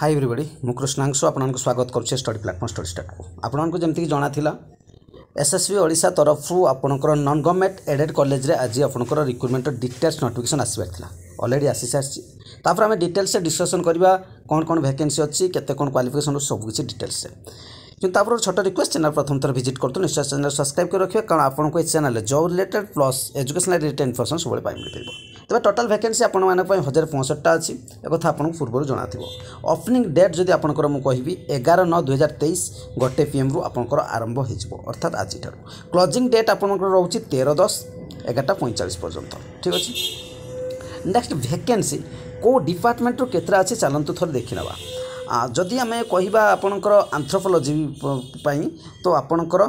high ଏଭ୍ରିବଡ଼ି ମୁଁ କୃଷ୍ଣାଂଶୁ ଆପଣଙ୍କୁ ସ୍ୱାଗତ କରୁଛି ଷ୍ଟଡ଼ି ପ୍ଲାଟଫର୍ମ ଷ୍ଟଡ଼ି ଷ୍ଟାର୍ଟକୁ ଆପଣଙ୍କୁ ଯେମିତିକି ଜଣାଥିଲା ଏସ୍ଏସ୍ବି ଓଡ଼ିଶା ତରଫରୁ ଆପଣଙ୍କର ନନ୍ ଗଭର୍ଣ୍ଣମେଣ୍ଟ ଏଡ଼େଡ଼୍ କଲେଜରେ ଆଜି ଆପଣଙ୍କର ରିକ୍ରୁଟମେଣ୍ଟର ଡିଟେଲ୍ସ ନୋଟିଫିକେସନ୍ ଆସିବାର ଥିଲା ଅଲରେଡ଼ି ଆସି ସାରିଛି ତାପରେ ଆମେ ଡିଟେଲ୍ସରେ ଡିସ୍କସନ୍ କରିବା କ'ଣ କ'ଣ ଭ୍ୟାକେନ୍ସି ଅଛି କେତେ କ'ଣ କ୍ୱାଲିଫିକେସନ୍ ସବୁକିଛି ଡିଟେଲ୍ସରେ କିନ୍ତୁ ତାପରେ ଛୋଟ ରିକ୍ୱେଷ୍ଟ ଚ୍ୟାନେଲ୍ ପ୍ରଥମ ଥର ଭିଜିଟ୍ କରୁନ୍ତୁ ନିଶ୍ଚୟ ଚ୍ୟାନେଲ୍ ସବସ୍କ୍ରାଇବ୍ କରି ରଖିବେ କାରଣ ଆପଣଙ୍କୁ ଏ ଚ୍ୟାନେଲ୍ରେ job related plus educational related information ସବୁବେଳେ ପାଇ ମିଳିପାରିବ তবে ଟୋଟାଲ୍ ଭ୍ୟାକେନ୍ସି ଆପଣମାନଙ୍କ ପାଇଁ ହଜାର ପଞ୍ଚଷଠିଟା ଅଛି ଏକଥା ଆପଣଙ୍କୁ ପୂର୍ବରୁ ଜଣାଥିବ ଓପନିଂ ଡେଟ୍ ଯଦି ଆପଣଙ୍କର ମୁଁ କହିବି ଏଗାର ନଅ ଦୁଇହଜାର ତେଇଶ ଗୋଟେ ପିଏମ୍ରୁ ଆପଣଙ୍କର ଆରମ୍ଭ ହୋଇଯିବ ଅର୍ଥାତ୍ ଆଜିଠାରୁ କ୍ଲୋଜିଂ ଡେଟ୍ ଆପଣଙ୍କର ରହୁଛି ତେର ଦଶ ଏଗାରଟା ପଇଁଚାଳିଶ ପର୍ଯ୍ୟନ୍ତ ଠିକ୍ ଅଛି ନେକ୍ସଟ ଭ୍ୟାକେନ୍ସି କେଉଁ ଡିପାର୍ଟମେଣ୍ଟରୁ କେତେଟା ଅଛି ଚାଲନ୍ତୁ ଥରେ ଦେଖିନେବା ଯଦି ଆମେ କହିବା ଆପଣଙ୍କର ଆନ୍ଥ୍ରୋପୋଲୋଜି ପାଇଁ ତ ଆପଣଙ୍କର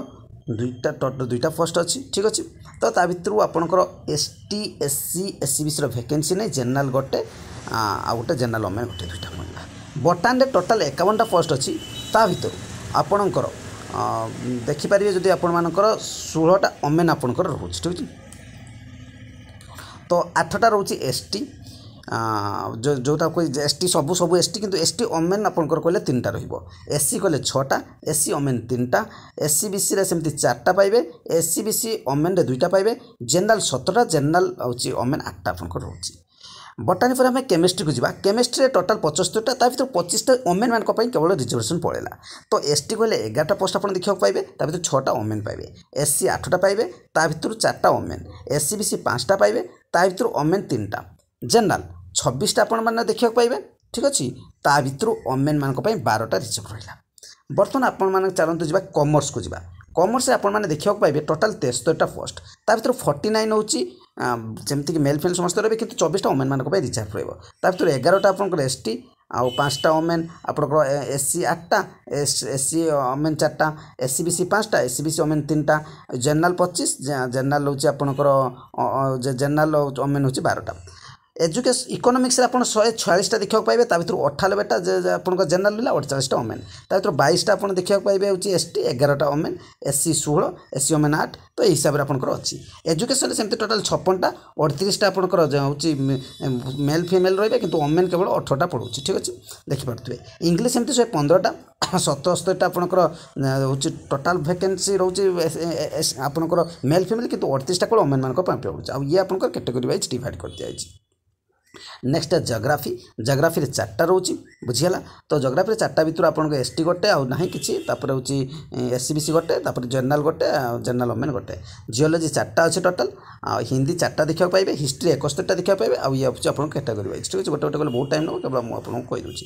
ଦୁଇଟା ଦୁଇଟା ପୋଷ୍ଟ ଅଛି ଠିକ୍ ଅଛି ତ ତା ଭିତରୁ ଆପଣଙ୍କର S T S C S C B ସିର ଭେକେନ୍ସି ନାହିଁ ଜେନେରାଲ୍ ଗୋଟେ ଆଉ ଗୋଟେ ଜେନେରାଲ୍ ଓମେନ୍ ଗୋଟେ ଦୁଇଟା ମିଳିଲା ବଟାନରେ ଟୋଟାଲ୍ ଏକାବନଟା ପୋଷ୍ଟ ଅଛି ତା ଭିତରୁ ଆପଣଙ୍କର ଦେଖିପାରିବେ ଯଦି ଆପଣମାନଙ୍କର ଷୋହଳଟା ଓମେନ୍ ଆପଣଙ୍କର ରହୁଛି ଠିକ୍ ଅଛି ତ ଆଠଟା ରହୁଛି ଏସ୍ ଟି ଯେଉଁଟା କହୁଛି ଏସ୍ ଟି ସବୁ ସବୁ ଏସ୍ ଟି କିନ୍ତୁ ଏସ୍ ଟି ଓମେନ୍ ଆପଣଙ୍କର କହିଲେ ତିନିଟା ରହିବ ଏସ୍ ସି କହିଲେ ଛଅଟା ଏସ୍ ସି ଓମେନ୍ ତିନିଟା ଏସ୍ ସି ବି ସିରେ ସେମିତି ଚାରିଟା ପାଇବେ ଏସ୍ ସି ବି ସି ଓମେନ୍ରେ ଦୁଇଟା ପାଇବେ ଜେନେରାଲ୍ ସତରଟା ଜେନେରାଲ୍ ହେଉଛି ଓମେନ୍ ଆଠଟା ଆପଣଙ୍କର ରହୁଛି ବଟାନି ପରେ ଆମେ କେମିଷ୍ଟ୍ରିକୁ ଯିବା କେମିଷ୍ଟ୍ରିରେ ଟୋଟାଲ୍ ପଚସ୍ତରୀଟା ତା ଭିତରୁ ପଚିଶଟା ଓମେନ୍ମାନଙ୍କ ପାଇଁ କେବଳ ରିଜର୍ଭେସନ୍ ପଳେଇଲା ତ ଏସ୍ ଟି କହିଲେ ଏଗାରଟା ପୋଷ୍ଟ ଆପଣ ଦେଖିବାକୁ ପାଇବେ ତା ଭିତରୁ ଛଅଟା ଓମେନ୍ ପାଇବେ ଏସ୍ ସି ଆଠଟା ପାଇବେ ତା ଭିତରୁ ଚାରିଟା women S C B C ପାଞ୍ଚଟା ପାଇବେ ତା ଭିତରୁ ଓମେନ୍ ତିନିଟା ଜେନେରାଲ ଛବିଶଟା ଆପଣମାନେ ଦେଖିବାକୁ ପାଇବେ ଠିକ୍ ଅଛି ତା ଭିତରୁ ଓମେନ୍ମାନଙ୍କ ପାଇଁ ବାରଟା ରିଜର୍ଭ ରହିଲା ବର୍ତ୍ତମାନ ଆପଣମାନେ ଚାଲନ୍ତୁ ଯିବା କମର୍ସକୁ ଯିବା କମର୍ସରେ ଆପଣମାନେ ଦେଖିବାକୁ ପାଇବେ ଟୋଟାଲ ତେସ୍ତରୀଟା ପୋଷ୍ଟ ତା ଭିତରୁ ଫର୍ଟି ନାଇନ୍ ହେଉଛି ଯେମିତିକି ମେଲ୍ ଫିମେଲ୍ ସମସ୍ତେ ରହିବେ କିନ୍ତୁ ଚବିଶଟା ଓମେନ୍ମାନଙ୍କ ପାଇଁ ରିଜର୍ଭ ରହିବ ତା ଭିତରୁ ଏଗାରଟା ଆପଣଙ୍କର ଏସ୍ ଟି ଆଉ ପାଞ୍ଚଟା ଓମେନ୍ ଆପଣଙ୍କର ଏସ୍ ସି ଆଠଟା ଏସ୍ ସି ଓମେନ୍ ଚାରିଟା ଏସ୍ ସି ବି ସି ପାଞ୍ଚଟା S C B C women ତିନିଟା ଜେନେରାଲ୍ ପଚିଶ ଜେନେରାଲ୍ ହେଉଛି ଆପଣଙ୍କର ଜେନେରାଲ୍ ଓମେନ୍ ହେଉଛି ବାରଟା এজুকেশ ইকোনোমিক্সরে আপনার শহে ছয়াশটা দেখা পাইবে তা ভিতর অঠানবেটা আপনার জেনারেল পিলা অড়চাশটা ওমেন তা ভিতর বাইশটা আপনার দেখা পাইবে হচ্ছে এসটি এগারোটা ওমেন এসসি ষোহল এসসি ওমেন আট তো এই হিসাবে আপনার অছি এজুকেশন সেমতি টোটাল ছপনটা অড়তিরিশটা আপনার হচ্ছে মেল ফিমেল রয়েবে কিন্তু ওমেন কেবল অঠরটা পড়ুছি ঠিক আছে দেখিপারে ইংলিশ সেমতি শহে পনেরোটা ସତସ୍ତରୀଟା ଆପଣଙ୍କର ହେଉଛି ଟୋଟାଲ୍ ଭେକେନ୍ସି ରହୁଛି ଆପଣଙ୍କର ମେଲ୍ ଫିମେଲ୍ କିନ୍ତୁ ଅଠତିରିଶଟା କେବଳ ଓମେନ୍ମାନଙ୍କ ପାଇଁ ପଡ଼ୁଛି ଆଉ ଇଏ ଆପଣଙ୍କର କାଟେଗୋରୀ ୱାଇଜ୍ ଡିଭାଇଡ଼ କରିଦିଆଯାଇଛି ନେକ୍ସଟ ଜୋଗ୍ରାଫି ଜୋଗ୍ରାଫିରେ ଚାରିଟା ରହୁଛି ବୁଝିଗଲା ତ ଜୋଗ୍ରାଫିରେ ଚାରିଟା ଭିତରୁ ଆପଣଙ୍କ ଏସ୍ ଟି ଗୋଟେ ଆଉ ନାହିଁ କିଛି ତାପରେ ହେଉଛି ଏସ୍ ସି ବି ସି ଗୋଟେ ତାପରେ ଜେନେରାଲ ଗୋଟେ ଆଉ ଜେନେରାଲ ଓମେନ୍ ଗୋଟେ ଜିଓଲୋଜି ଚାରିଟା ଅଛି ଟୋଟାଲ ଆଉ ହିନ୍ଦୀ ଚାରିଟା ଦେଖିବାକୁ ପାଇବେ ହିଷ୍ଟ୍ରି ଏକସ୍ତରୀଟା ଦେଖିବାକୁ ପାଇବେ ଆଉ ଇଏ ହେଉଛି ଆପଣଙ୍କ କ୍ୟାଟାଗୋରୀ ୱାଇଜ୍ ଠିକ୍ ଅଛି ଗୋଟେ ଗୋଟେ କହିଲେ ବହୁତ ଟାଇମ୍ ନେବ କେବଳ ମୁଁ ଆପଣଙ୍କୁ କହିଦେଉଛି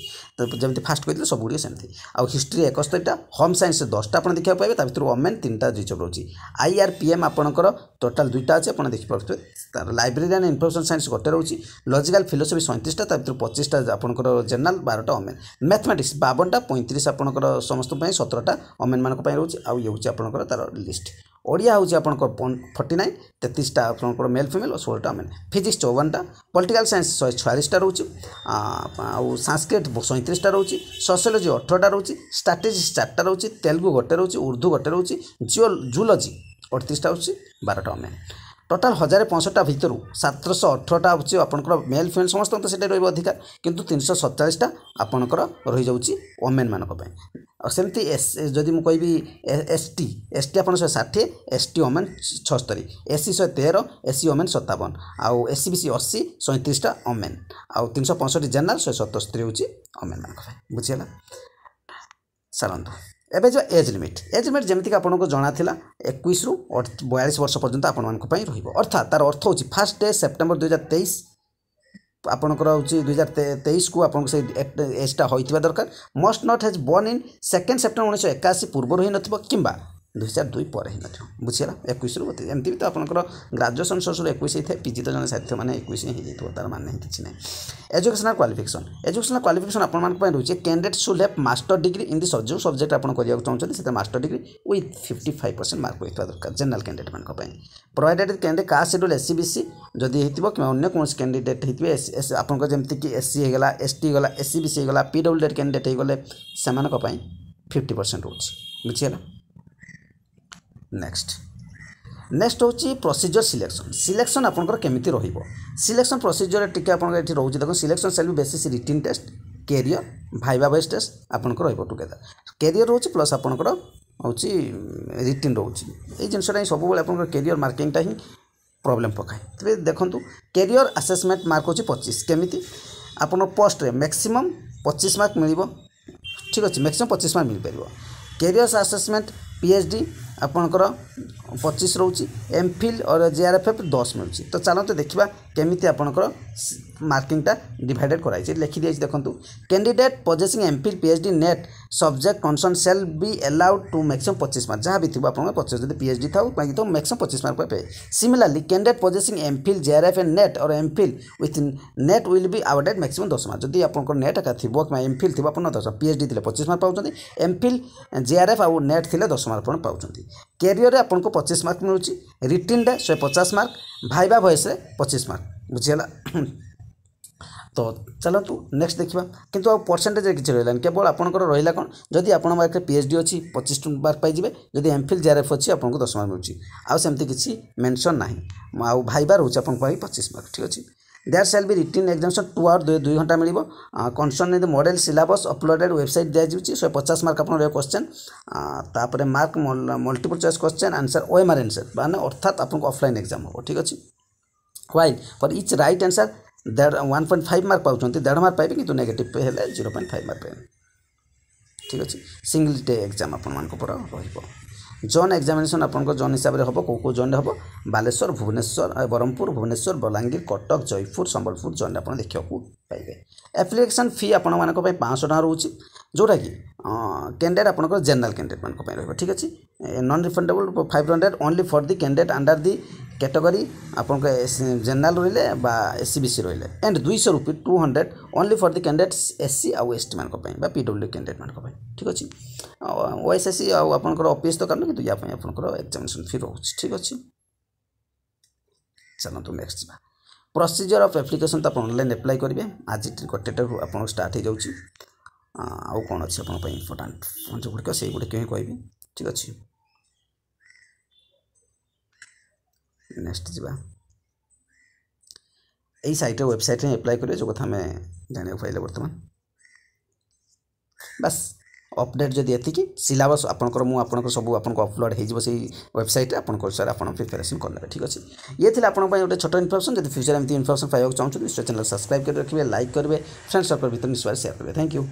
ଯେମିତି ଫାଷ୍ଟ କହିଥିଲି ସବୁଗୁଡ଼ିକ ସେମିତି ଆଉ ହିଷ୍ଟ୍ରି ଏକସ୍ତରୀଟା ହୋମ୍ ସାଇନ୍ସ ଦଶଟା ଆପଣ ଦେଖିବାକୁ ପାଇବେ ତା ଭିତରୁ ଓମେନ୍ ତିନିଟା ରିଜର୍ଭ ରହୁଛି ଆଇଆର୍ପିଏମ୍ ଆପଣଙ୍କର ଟୋଟାଲ ଦୁଇଟା ଅଛି ଆପଣ ଦେଖିପାରୁଥିବେ ତାର ଲାଇବ୍ରେରୀ ଆଣ୍ଡ ଇନଫର୍ମେସନ୍ ସାଇନ୍ସ ଗୋଟେ ରହୁଛି ଲଜିକାଲ फलोसफी सैँतिस तार भित्र पच्चिस आपेरा बारटा ओमेन म्याथमेटिक्स बावनटा पैँतिस अब सत्रटा अमेन मेरो रहेछ आउँछ आपार लिस्ट ओडिया फर्टी नाइन तेतिसटा मेल् फिमेल्टा अमेन फिजिकस चौवनटा पलिटिल सयन्स शिसटा हुन्छ सांस्कृत सैँतिसटा रुच्छ सोसियोजी अठरटा रहेछ स्ट्राटेजी चारटा रुचि तेलुगु गटे उर्दु गएलजी अठतिसटा बारटा अमेन ଟୋଟାଲ ହଜାର ପଞ୍ଚଷଠିଟା ଭିତରୁ ସାତଶହ ଅଠରଟା ହେଉଛି ଆପଣଙ୍କର ମେଲ୍ ଫ୍ରେଣ୍ଡ ସମସ୍ତଙ୍କ ତ ସେଇଟା ରହିବ ଅଧିକା କିନ୍ତୁ ତିନିଶହ ସତଚାଳିଶଟା ଆପଣଙ୍କର ରହିଯାଉଛି ଓମେନ୍ ମାନଙ୍କ ପାଇଁ ଆଉ ସେମିତି ଏସ୍ ଯଦି ମୁଁ କହିବି ଏସ୍ ଟି ଏସ୍ ଟି ଆପଣ ଶହେ ଷାଠିଏ ଏସ୍ ଟି ଓମେନ୍ ଛଅସ୍ତରୀ ଏସ୍ ସି ଶହେ ତେର ଏସ୍ ସି ଓମେନ୍ ସତାବନ ଆଉ ଏସ୍ ସି ବି ସି ଅଶୀ ସଇଁତିରିଶଟା ଓମେନ୍ ଆଉ ତିନିଶହ ପଞ୍ଚଷଠି ଜେନେରାଲ୍ ଶହେ ସତସ୍ତରୀ ହେଉଛି ଓମେନ୍ ମାନଙ୍କ ପାଇଁ ବୁଝିଗଲା ସାରନ୍ତୁ ଏବେ ଯେଉଁ ଏଜ୍ ଲିମିଟ୍ ଏଜ୍ ଲିମିଟ୍ ଯେମିତିକି ଆପଣଙ୍କୁ ଜଣାଥିଲା ଏକୋଇଶରୁ ବୟାଳିଶ ବର୍ଷ ପର୍ଯ୍ୟନ୍ତ ଆପଣମାନଙ୍କ ପାଇଁ ରହିବ ଅର୍ଥାତ୍ ତା'ର ଅର୍ଥ ହେଉଛି ଫାର୍ଷ୍ଟ ଡେ ସେପ୍ଟେମ୍ବର ଦୁଇହଜାର ତେଇଶ ଆପଣଙ୍କର ହେଉଛି ଦୁଇହଜାର ତେଇଶକୁ ଆପଣଙ୍କୁ ସେଇ ଏଜ୍ଟା ହୋଇଥିବା ଦରକାର must not has born in second September ଉଣେଇଶହ ଏକାଅଶୀ ପୂର୍ବରୁ ହୋଇନଥିବ କିମ୍ବା ଦୁଇ ଦୁଇ ପରେ ହେଇନଥିବ ବୁଝିଗଲା ଏକୋଇଶରୁ ବତିଶ ଏମିତି ବି ତ ଆପଣଙ୍କର ଗ୍ରାଜୁଏସନ୍ ସରୁ ସରୁ ଏକୋଇଶ ହେଇଥାଏ ପିଜି ତ ଜଣେ ସାଧ୍ୟ ମାନେ ଏକୋଇଶ ହିଁ ହେଇଯାଇଥିବ ତା'ର ମାନେ ହିଁ କିଛି ନାହିଁ ଏଜୁକେସନାଲ୍ କ୍ୱାଲିଫିକେସନ୍ ଏଜୁକେସନାଲ୍ କ୍ୱାଲିଫିକେସନ୍ ଆପଣମାନଙ୍କ ପାଇଁ ରହୁଛି candidate should have master degree in the ଯେଉଁ ସବଜେକ୍ଟ ଆପଣ କରିବାକୁ ଚାହୁଁଛନ୍ତି ସେଥିରେ master degree with fifty five percent mark ହୋଇଥିବା ଦରକାର ଜେନେରାଲ୍ କ୍ୟାଣ୍ଡିଡେଟ୍ମାନଙ୍କ ପାଇଁ provided candidate caste schedule S C B C ଯଦି ହେଇଥିବ କିମ୍ବା ଅନ୍ୟ କୌଣସି କ୍ୟାଣ୍ଡିଡେଟ୍ ହେଇଥିବେ ଆପଣଙ୍କର ଯେମିତିକି ଏସ୍ ସି ହେଇଗଲା ଏସ୍ ଟି ଗଲା ଏସ୍ ସି ବି ସି ହେଇଗଲା ପି ଡବ୍ଲୁ ଡେଡ୍ କ୍ୟାଣ୍ଡିଡେଟ୍ ହେଇଗଲେ ସେମାନଙ୍କ ପାଇଁ ଫିଫ୍ଟି ପରସେଣ୍ଟ ରହୁଛି ବୁଝିଗଲା নেক্সট নেক্সট হচ্ছে প্রোসিজর সিলেকশন সিলেকশন আপনার কেমিতি রহব সিলেকশন প্রোসিজর টিকি আপনার এটি রয়েছে দেখুন selection shall be basis written test career viva base test আপনার রহব টুগেদার ক্যারিয়র রয়েছে প্লস আপনার হচ্ছে রিটিন রয়েছে এই জিনিসটা সবুলে আপনার ক্যারিয়র মার্কিংটা হি প্রোবলেম পকায় তবে দেখুন ক্যারিয়র আসেসমেন্ট মার্ক হচ্ছে পঁচিশ কেমিতি আপনার পোস্টরে ম্যাক্সিমম পঁচিশ মার্ক মিলব ঠিক আছে ম্যাক্সিমম পঁচিশ মার্ক মিলিপার ক্যারিয়র আসেসমেন্ট ପିଏଚ୍ଡି ଆପଣଙ୍କର ପଚିଶ ରହୁଛି ଏମ୍ଫିଲ୍ ଅର୍ ଜେଆର୍ଏଫ୍ଏଫ୍ ଦଶ ମିଳୁଛି ତ ଚାଲନ୍ତୁ ଦେଖିବା କେମିତି ଆପଣଙ୍କର মার্কিংটা ডিভাইডেড করা হয়েছে লেখি দিয়েছি দেখুন candidate possessing MPhil PhD NET subject concern shall be allowed to maximum পঁচিশ মার্ক যা বি থাকবে আপনার পঁচিশ যদি পিএচডি থাও বাকি তো ম্যাক্সিমম পঁচিশ মার্ক পাবে similarly candidate possessing MPhil JRF and NET or MPhil with NET will be awarded maximum দশ মার্ক যদি আপনার নেট একা থাকবে কিংবা এমফিল থাকবে আপনার দশ পিএচডি ଥିଲେ পঁচিশ মার্ক পাচ্ছেন এমফিল জেআরএফ আউ নেট ଥିଲେ দশ মার্ক আপনার পাচ্ছেন ক্যারিয়রে আপনার পঁচিশ মার্ক মিলুଛି রিটিনটা শহে পচাশ মার্ক ভাইবা ভয়েসে পঁচিশ মার্ক বুঝিগলা ତ ଚାଲନ୍ତୁ ନେକ୍ସଟ ଦେଖିବା କିନ୍ତୁ ଆଉ ପରସେଣ୍ଟେଜରେ କିଛି ରହିଲାନି କେବଳ ଆପଣଙ୍କର ରହିଲା କ'ଣ ଯଦି ଆପଣଙ୍କ ପାଖରେ ପି ଏଚ୍ ଡି ଅଛି ପଚିଶ ମାର୍କ ପାଇଯିବେ ଯଦି ଏମ୍ ଫିଲ୍ ଜେଆର୍ଏଫ୍ ଅଛି ଆପଣଙ୍କୁ ଦଶ ମାର୍କ ମିଳୁଛି ଆଉ ସେମିତି କିଛି ମେନ୍ସନ୍ ନାହିଁ ଆଉ ଭାଇବା ରହୁଛି ଆପଣଙ୍କ ପାଇଁ ପଚିଶ ମାର୍କ ଠିକ୍ ଅଛି there shall be written examination to hour ଦୁଇ ଦୁଇ ଘଣ୍ଟା ମିଳିବ concern in model syllabus uploaded website ଦିଆଯାଉଛି ଶହେ ପଚାଶ ମାର୍କ ଆପଣ ରହିବ କୋଶ୍ଚେନ୍ ତାପରେ mark multiple choice question answer O M R answer ମାନେ ଅର୍ଥାତ୍ ଆପଣଙ୍କୁ ଅଫଲାଇନ୍ ଏକ୍ଜାମ୍ ହେବ ଠିକ୍ ଅଛି while for each right answer ଦେଢ଼ ୱାନ୍ ପଏଣ୍ଟ ଫାଇଭ୍ ମାର୍କ ପାଉଛନ୍ତି ଦେଢ଼ ମାର୍କ ପାଇବେ କିନ୍ତୁ ନେଗେଟିଭ୍ ହେଲେ ଜିରୋ ପଏଣ୍ଟ ଫାଇଭ୍ ମାର୍କ ପାଇବେ ଠିକ୍ ଅଛି ସିଙ୍ଗିଲ୍ ଡେ ଏକ୍ଜାମ୍ ଆପଣମାନଙ୍କର ରହିବ ଜନ୍ ଏକ୍ଜାମିନେସନ୍ ଆପଣଙ୍କ ଜନ୍ ହିସାବରେ ହେବ କେଉଁ କେଉଁ ଜୋନ୍ରେ ହେବ ବାଲେଶ୍ୱର ଭୁବନେଶ୍ୱର ବ୍ରହ୍ମପୁର ଭୁବନେଶ୍ୱର ବଲାଙ୍ଗୀର କଟକ ଜୟପୁର ସମ୍ବଲପୁର ଜୋନ୍ରେ ଆପଣ ଦେଖିବାକୁ ପାଇବେ ଆପ୍ଲିକେସନ୍ ଫି ଆପଣମାନଙ୍କ ପାଇଁ ପାଞ୍ଚଶହ ଟଙ୍କା ରହୁଛି ଯେଉଁଟାକି କ୍ୟାଣ୍ଡିଡେଟ୍ ଆପଣଙ୍କର ଜେନେରାଲ୍ କ୍ୟାଣ୍ଡିଡେଟ୍ମାନଙ୍କ ପାଇଁ ରହିବ ଠିକ୍ ଅଛି non refundable five hundred only for the candidate under the category আপনার জেনারেল রহলে বা এস সি বিসি রহলে এন্ড দুইশ rupee two hundred only for the candidates S C আউ এস টি মান বা পি ডব্লু ক্যান্ডিডেট মান ঠিক আছে ওএস এস সি আপনার অপিএস তো কারণ কিন্তু ইয়াপি আপনার এক্সামিনেসন ফি রয়েছে ঠিক আছে ଚାଲନ୍ତୁ ନେକ୍ସଟ ଯିବା ପ୍ରୋସିଜର ଅଫ୍ ଆପ୍ଲିକେସନ୍ ତ ଆପଣ ଅନଲାଇନ୍ ଆପ୍ଲାଏ କରିବେ ଆଜି କଟେଟାରୁ ଆପଣଙ୍କ ଷ୍ଟାର୍ଟ ହୋଇଯାଉଛି ଆଉ କ'ଣ ଅଛି ଆପଣଙ୍କ ପାଇଁ ଇମ୍ପୋର୍ଟାଣ୍ଟ ଯେଉଁଗୁଡ଼ିକ ସେଇଗୁଡ଼ିକ ହିଁ କହିବି ଠିକ୍ ଅଛି ନେକ୍ସଟ ଯିବା এই সাইটর ওয়েবসাইটে আপ্লাই করে যে কথা আমি জাঁয়া পাইলে বর্তমান বাস অপডেট যদি এতিকি সিলাবস আপনার মু আপনার সবু আপনার অপলোড হয়ে যাব সেই ওয়েবসাইটে আপনার স্যার আপনার প্রিপারেসন করলে ঠিক আছে ইয়ে লা আপনার গোটে ছোট ইনফরমেশন যদি ফ্যুচর এমনি ইনফরমেশন পাইব চাহুন নিশ্চয় চ্যানেল সবসক্রাইব করে রাখবে লাইক করবে ফ্রেন্ডস সরকার ভিতরে নিশ্চয় সেয়ার করবে থ্যাংক ইউ